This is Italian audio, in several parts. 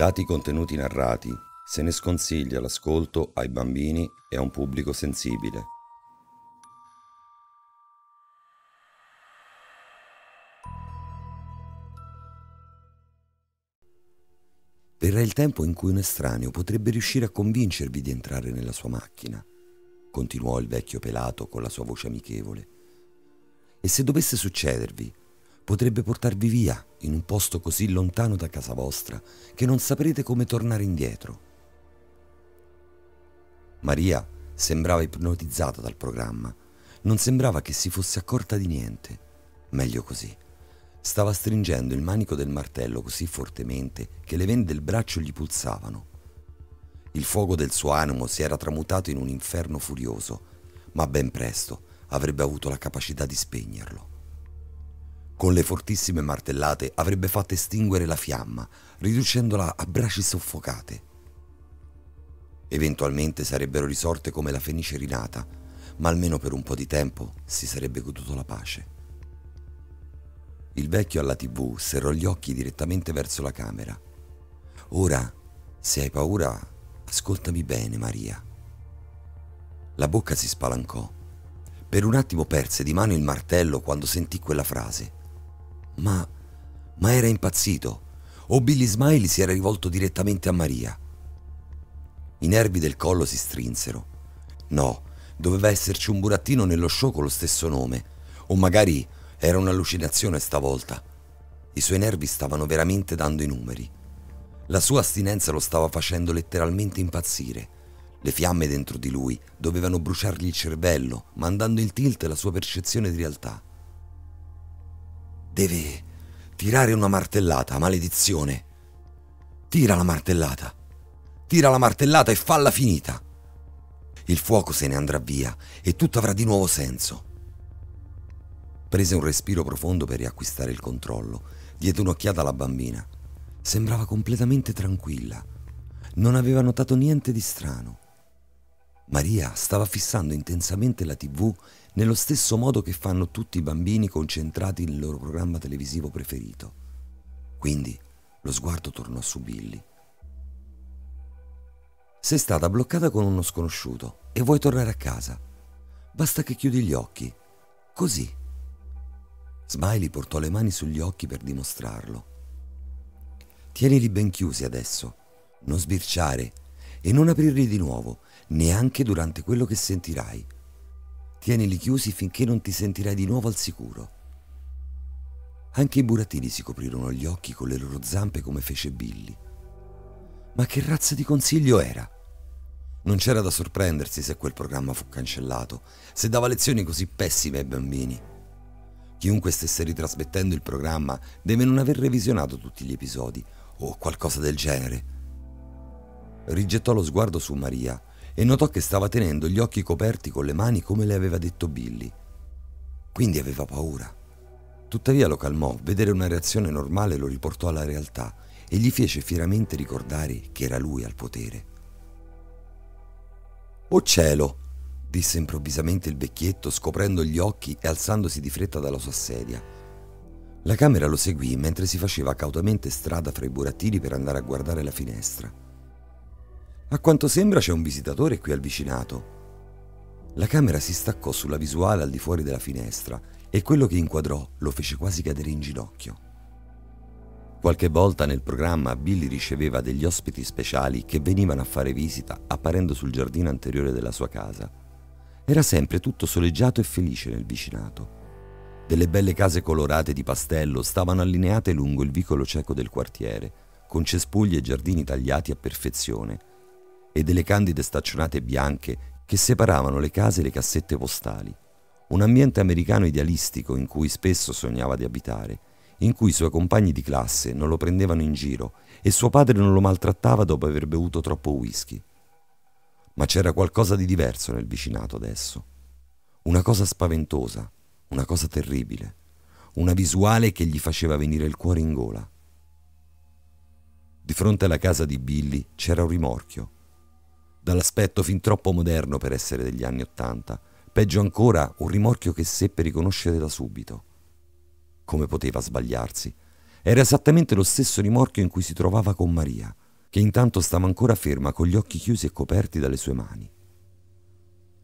Dati i contenuti narrati, se ne sconsiglia l'ascolto ai bambini e a un pubblico sensibile. Verrà il tempo in cui un estraneo potrebbe riuscire a convincervi di entrare nella sua macchina, continuò il vecchio pelato con la sua voce amichevole. E se dovesse succedervi, potrebbe portarvi via in un posto così lontano da casa vostra che non saprete come tornare indietro. Maria sembrava ipnotizzata dal programma, non sembrava che si fosse accorta di niente. Meglio così. Stava stringendo il manico del martello così fortemente che le vene del braccio gli pulsavano. Il fuoco del suo animo si era tramutato in un inferno furioso, ma ben presto avrebbe avuto la capacità di spegnerlo. Con le fortissime martellate avrebbe fatto estinguere la fiamma, riducendola a braci soffocate. Eventualmente sarebbero risorte come la fenice rinata, ma almeno per un po' di tempo si sarebbe goduto la pace. Il vecchio alla tv serrò gli occhi direttamente verso la camera. Ora, se hai paura, ascoltami bene, Maria. La bocca si spalancò. Per un attimo perse di mano il martello quando sentì quella frase. Ma... ma era impazzito. O Billy Smiley si era rivolto direttamente a Maria. I nervi del collo si strinsero. No, doveva esserci un burattino nello show con lo stesso nome. O magari era un'allucinazione stavolta. I suoi nervi stavano veramente dando i numeri. La sua astinenza lo stava facendo letteralmente impazzire. Le fiamme dentro di lui dovevano bruciargli il cervello, mandando in tilt la sua percezione di realtà deve tirare una martellata, maledizione. Tira la martellata. Tira la martellata e falla finita. Il fuoco se ne andrà via e tutto avrà di nuovo senso. Prese un respiro profondo per riacquistare il controllo. Diede un'occhiata alla bambina. Sembrava completamente tranquilla. Non aveva notato niente di strano. Maria stava fissando intensamente la tv nello stesso modo che fanno tutti i bambini concentrati nel loro programma televisivo preferito. Quindi lo sguardo tornò su Billy. Sei stata bloccata con uno sconosciuto e vuoi tornare a casa. Basta che chiudi gli occhi. Così. Smiley portò le mani sugli occhi per dimostrarlo. Tienili ben chiusi adesso. Non sbirciare e non aprirli di nuovo, neanche durante quello che sentirai Tienili chiusi finché non ti sentirai di nuovo al sicuro. Anche i burattini si coprirono gli occhi con le loro zampe come fece Billy. Ma che razza di consiglio era? Non c'era da sorprendersi se quel programma fu cancellato, se dava lezioni così pessime ai bambini. Chiunque stesse ritrasmettendo il programma deve non aver revisionato tutti gli episodi o qualcosa del genere. Rigettò lo sguardo su Maria, e notò che stava tenendo gli occhi coperti con le mani come le aveva detto Billy. Quindi aveva paura. Tuttavia lo calmò, vedere una reazione normale lo riportò alla realtà e gli fece fieramente ricordare che era lui al potere. Oh cielo! disse improvvisamente il vecchietto, scoprendo gli occhi e alzandosi di fretta dalla sua sedia. La camera lo seguì mentre si faceva cautamente strada fra i burattini per andare a guardare la finestra. A quanto sembra c'è un visitatore qui al vicinato. La camera si staccò sulla visuale al di fuori della finestra e quello che inquadrò lo fece quasi cadere in ginocchio. Qualche volta nel programma Billy riceveva degli ospiti speciali che venivano a fare visita apparendo sul giardino anteriore della sua casa. Era sempre tutto soleggiato e felice nel vicinato. Delle belle case colorate di pastello stavano allineate lungo il vicolo cieco del quartiere, con cespugli e giardini tagliati a perfezione e delle candide staccionate bianche che separavano le case e le cassette postali. Un ambiente americano idealistico in cui spesso sognava di abitare, in cui i suoi compagni di classe non lo prendevano in giro e suo padre non lo maltrattava dopo aver bevuto troppo whisky. Ma c'era qualcosa di diverso nel vicinato adesso. Una cosa spaventosa, una cosa terribile, una visuale che gli faceva venire il cuore in gola. Di fronte alla casa di Billy c'era un rimorchio dall'aspetto fin troppo moderno per essere degli anni Ottanta. Peggio ancora, un rimorchio che seppe riconoscere da subito. Come poteva sbagliarsi? Era esattamente lo stesso rimorchio in cui si trovava con Maria, che intanto stava ancora ferma con gli occhi chiusi e coperti dalle sue mani.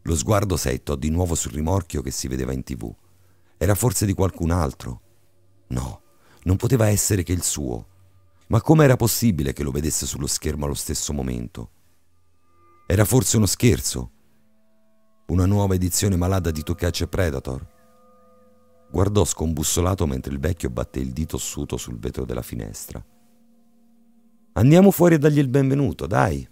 Lo sguardo setto di nuovo sul rimorchio che si vedeva in tv. Era forse di qualcun altro? No, non poteva essere che il suo. Ma com'era possibile che lo vedesse sullo schermo allo stesso momento? Era forse uno scherzo? Una nuova edizione malata di To Catch a Predator? Guardò scombussolato mentre il vecchio batté il dito ossuto sul vetro della finestra. Andiamo fuori a dargli il benvenuto, dai!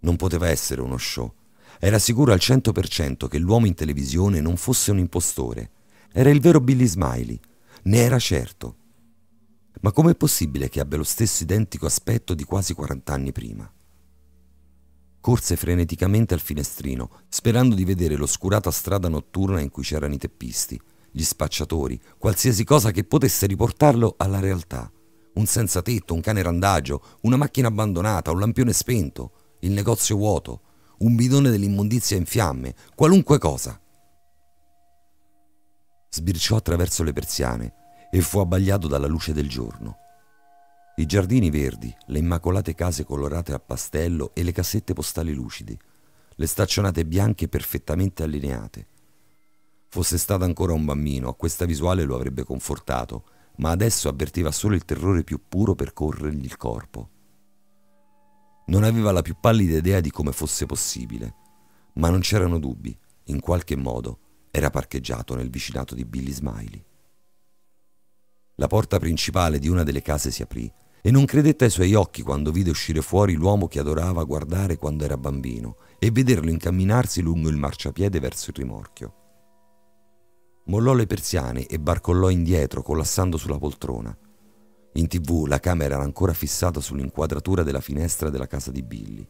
Non poteva essere uno show. Era sicuro al 100% che l'uomo in televisione non fosse un impostore. Era il vero Billy Smiley, ne era certo. Ma com'è possibile che abbia lo stesso identico aspetto di quasi 40 anni prima? corse freneticamente al finestrino, sperando di vedere l'oscurata strada notturna in cui c'erano i teppisti, gli spacciatori, qualsiasi cosa che potesse riportarlo alla realtà. Un senza tetto, un cane randagio, una macchina abbandonata, un lampione spento, il negozio vuoto, un bidone dell'immondizia in fiamme, qualunque cosa. Sbirciò attraverso le persiane e fu abbagliato dalla luce del giorno. I giardini verdi, le immacolate case colorate a pastello e le cassette postali lucide, le staccionate bianche perfettamente allineate. Fosse stato ancora un bambino, a questa visuale lo avrebbe confortato, ma adesso avvertiva solo il terrore più puro percorrergli il corpo. Non aveva la più pallida idea di come fosse possibile, ma non c'erano dubbi, in qualche modo era parcheggiato nel vicinato di Billy Smiley. La porta principale di una delle case si aprì e non credette ai suoi occhi quando vide uscire fuori l'uomo che adorava guardare quando era bambino e vederlo incamminarsi lungo il marciapiede verso il rimorchio. Mollò le persiane e barcollò indietro, collassando sulla poltrona. In tv la camera era ancora fissata sull'inquadratura della finestra della casa di Billy.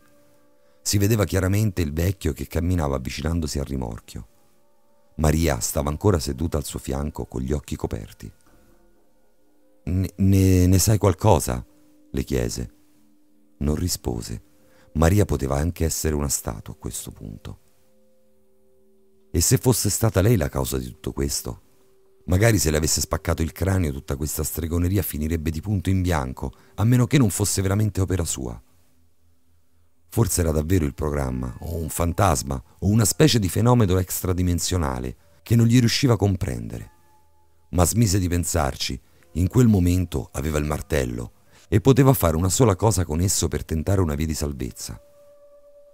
Si vedeva chiaramente il vecchio che camminava avvicinandosi al rimorchio. Maria stava ancora seduta al suo fianco con gli occhi coperti. Ne, ne sai qualcosa? le chiese. Non rispose. Maria poteva anche essere una statua a questo punto. E se fosse stata lei la causa di tutto questo? Magari se le avesse spaccato il cranio tutta questa stregoneria finirebbe di punto in bianco, a meno che non fosse veramente opera sua. Forse era davvero il programma, o un fantasma, o una specie di fenomeno extradimensionale che non gli riusciva a comprendere. Ma smise di pensarci in quel momento aveva il martello e poteva fare una sola cosa con esso per tentare una via di salvezza.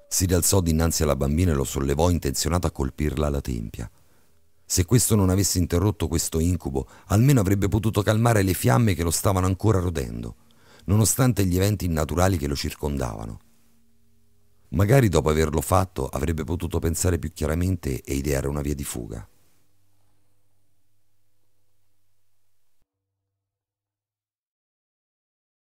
Si rialzò dinanzi alla bambina e lo sollevò intenzionato a colpirla alla tempia. Se questo non avesse interrotto questo incubo, almeno avrebbe potuto calmare le fiamme che lo stavano ancora rodendo, nonostante gli eventi innaturali che lo circondavano. Magari dopo averlo fatto avrebbe potuto pensare più chiaramente e ideare una via di fuga.